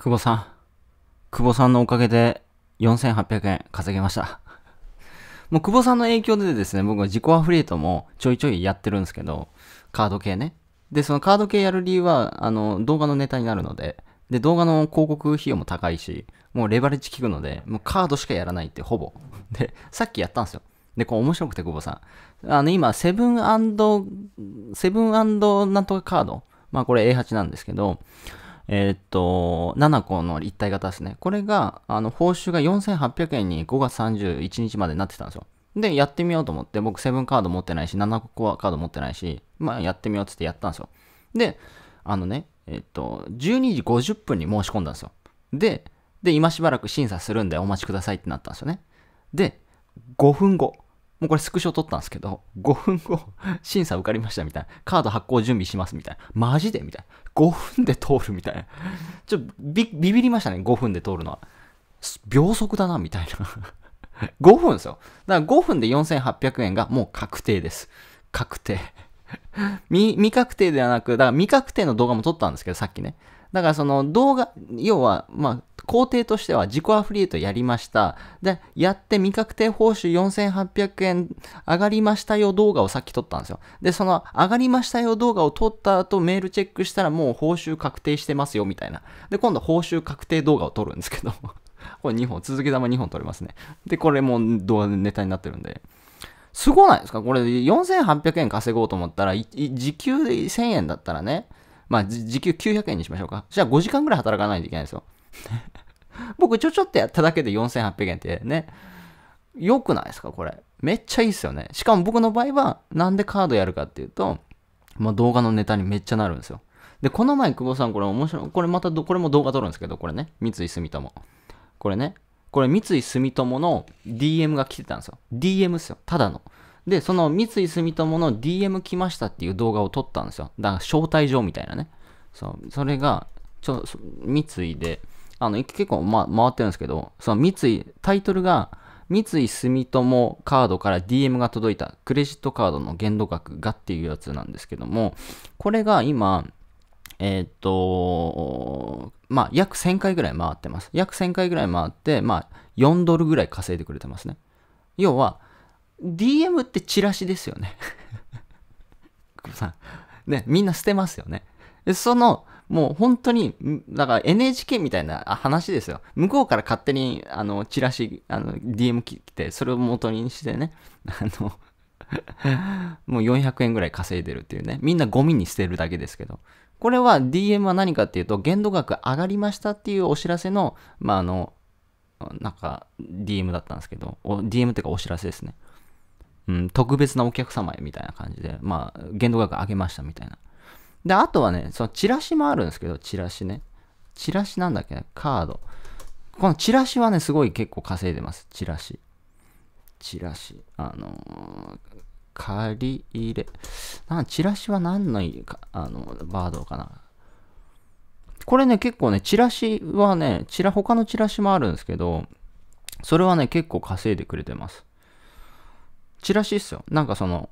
久保さん。久保さんのおかげで4800円稼げました。もう久保さんの影響でですね、僕は自己アフリエイトもちょいちょいやってるんですけど、カード系ね。で、そのカード系やる理由は、あの、動画のネタになるので、で、動画の広告費用も高いし、もうレバレッジ効くので、もうカードしかやらないって、ほぼ。で、さっきやったんですよ。で、こう面白くて、久保さん。あの、今、セブンセブンなんとかカード。まあ、これ A8 なんですけど、えー、っと、7個の立体型ですね。これが、あの、報酬が4800円に5月31日までになってたんですよ。で、やってみようと思って、僕セブンカード持ってないし、7個はカード持ってないし、まあやってみようっ言ってやったんですよ。で、あのね、えっと、12時50分に申し込んだんですよ。で、で、今しばらく審査するんでお待ちくださいってなったんですよね。で、5分後、もうこれスクショ撮ったんですけど、5分後、審査受かりましたみたいな。カード発行準備しますみたいな。マジでみたいな。5分で通るみたいな。ちょっとビビりましたね、5分で通るのは。秒速だな、みたいな。5分ですよ。だから5分で4800円がもう確定です。確定。未、未確定ではなく、だから未確定の動画も撮ったんですけど、さっきね。だからその動画、要は、まあ、工程としては自己アフリエイトやりました。で、やって未確定報酬4800円上がりましたよ動画をさっき撮ったんですよ。で、その上がりましたよ動画を撮った後メールチェックしたらもう報酬確定してますよみたいな。で、今度報酬確定動画を撮るんですけど これ2本、続け玉2本撮れますね。で、これも動画でネタになってるんで。すごないですかこれ4800円稼ごうと思ったら、時給で1000円だったらね、まあ、時給900円にしましょうか。じゃあ5時間ぐらい働かないといけないですよ。僕ちょちょっとやっただけで4800円ってね、良くないですかこれ。めっちゃいいっすよね。しかも僕の場合は、なんでカードやるかっていうと、まあ、動画のネタにめっちゃなるんですよ。で、この前、久保さん、これ面白い。これまたこれも動画撮るんですけど、これね。三井住友。これね。これ、三井住友の DM が来てたんですよ。DM っすよ。ただの。で、その三井住友の DM 来ましたっていう動画を撮ったんですよ。だから招待状みたいなね。そう、それが、ちょ、三井で、あの、結構、ま、回ってるんですけど、その三井、タイトルが、三井住友カードから DM が届いたクレジットカードの限度額がっていうやつなんですけども、これが今、えー、っと、まあ、約1000回ぐらい回ってます。約1000回ぐらい回って、まあ、4ドルぐらい稼いでくれてますね。要は、DM ってチラシですよね さね、みんな捨てますよね。その、もう本当に、だから NHK みたいな話ですよ。向こうから勝手に、あの、チラシ、あの、DM 来て、それを元にしてね、あの もう400円ぐらい稼いでるっていうね。みんなゴミに捨てるだけですけど。これは DM は何かっていうと、限度額上がりましたっていうお知らせの、まあ、あの、なんか DM だったんですけど、DM っていうかお知らせですね。うん、特別なお客様へみたいな感じで、まあ、限度額上げましたみたいな。で、あとはね、そのチラシもあるんですけど、チラシね。チラシなんだっけ、カード。このチラシはね、すごい結構稼いでます。チラシ。チラシ。あのー、借り入れ。なチラシは何のか、あのバードかな。これね、結構ね、チラシはね、チラ、他のチラシもあるんですけど、それはね、結構稼いでくれてます。チラシっすよ。なんかその、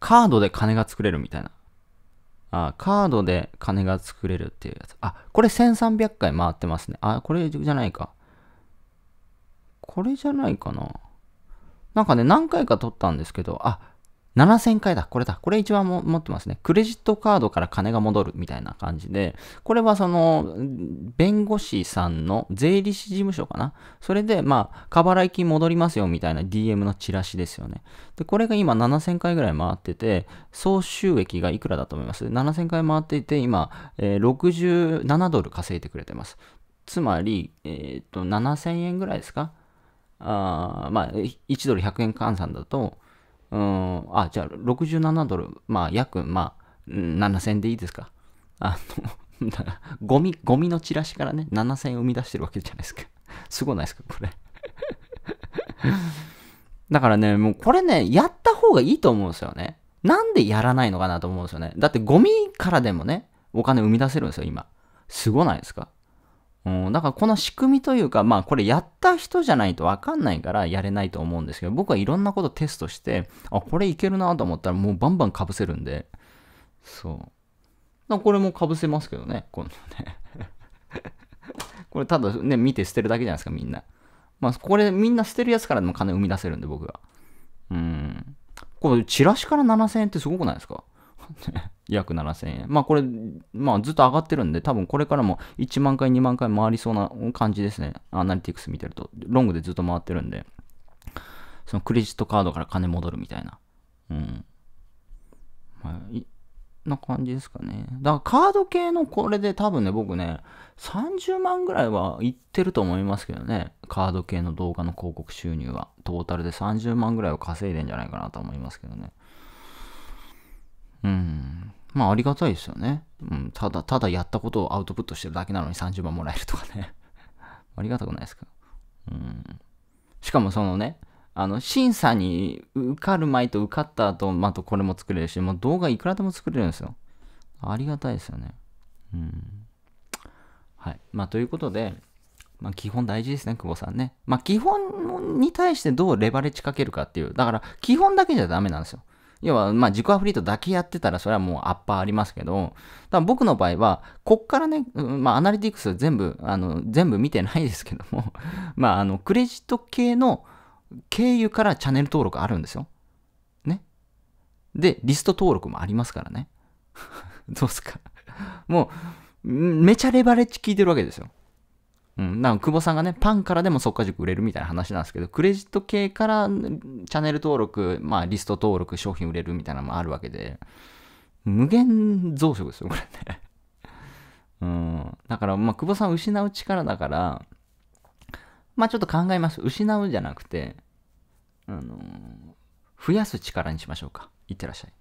カードで金が作れるみたいな。あカードで金が作れるっていうやつ。あ、これ1300回回ってますね。あ、これじゃないか。これじゃないかな。なんかね、何回か撮ったんですけど、あ、7000回だ、これだ、これ一番も持ってますね。クレジットカードから金が戻るみたいな感じで、これはその、弁護士さんの税理士事務所かな。それで、まあ、過払い金戻りますよみたいな DM のチラシですよね。で、これが今7000回ぐらい回ってて、総収益がいくらだと思います ?7000 回回っていて、今、えー、67ドル稼いでくれてます。つまり、えー、っと、7000円ぐらいですかあまあ、1ドル100円換算だと、うん、あ、じゃあ67ドル、まあ約、まあ、7000でいいですか。あの、だからゴミ、ゴミのチラシからね、7000生み出してるわけじゃないですか。すごないですか、これ。だからね、もうこれね、やった方がいいと思うんですよね。なんでやらないのかなと思うんですよね。だってゴミからでもね、お金生み出せるんですよ、今。すごないですかうん、だからこの仕組みというか、まあこれやった人じゃないとわかんないからやれないと思うんですけど、僕はいろんなことテストして、あ、これいけるなと思ったらもうバンバンかぶせるんで、そう。だこれもかぶせますけどね、このね。これただね、見て捨てるだけじゃないですか、みんな。まあこれみんな捨てるやつからでも金生み出せるんで、僕が。うん。これチラシから7000円ってすごくないですか 約7000円。まあこれ、まあずっと上がってるんで、多分これからも1万回、2万回回りそうな感じですね。アナリティクス見てると。ロングでずっと回ってるんで。そのクレジットカードから金戻るみたいな。うん。まあ、い、な感じですかね。だからカード系のこれで多分ね、僕ね、30万ぐらいはいってると思いますけどね。カード系の動画の広告収入は。トータルで30万ぐらいは稼いでんじゃないかなと思いますけどね。うん。まあありがたいですよね。うん。ただ、ただやったことをアウトプットしてるだけなのに30万もらえるとかね。ありがたくないですか。うん。しかもそのね、あの、審査に受かる前と受かった後、まあ、とこれも作れるし、もう動画いくらでも作れるんですよ。ありがたいですよね。うん。はい。まあ、ということで、まあ、基本大事ですね、久保さんね。まあ、基本に対してどうレバレッジかけるかっていう。だから、基本だけじゃダメなんですよ。要は、まあ、自己アフリートだけやってたら、それはもうアッパーありますけど、だ僕の場合は、こっからね、まあ、アナリティクス全部、あの、全部見てないですけども まあ、あの、クレジット系の経由からチャンネル登録あるんですよ。ね。で、リスト登録もありますからね。どうすかもう、めちゃレバレッジ効いてるわけですよ。うん、なんか久保さんがね、パンからでも速化塾売れるみたいな話なんですけど、クレジット系からチャンネル登録、まあリスト登録、商品売れるみたいなのもあるわけで、無限増殖ですよ、これね。うん。だから、まあ久保さん失う力だから、まあちょっと考えます。失うじゃなくて、あのー、増やす力にしましょうか。いってらっしゃい。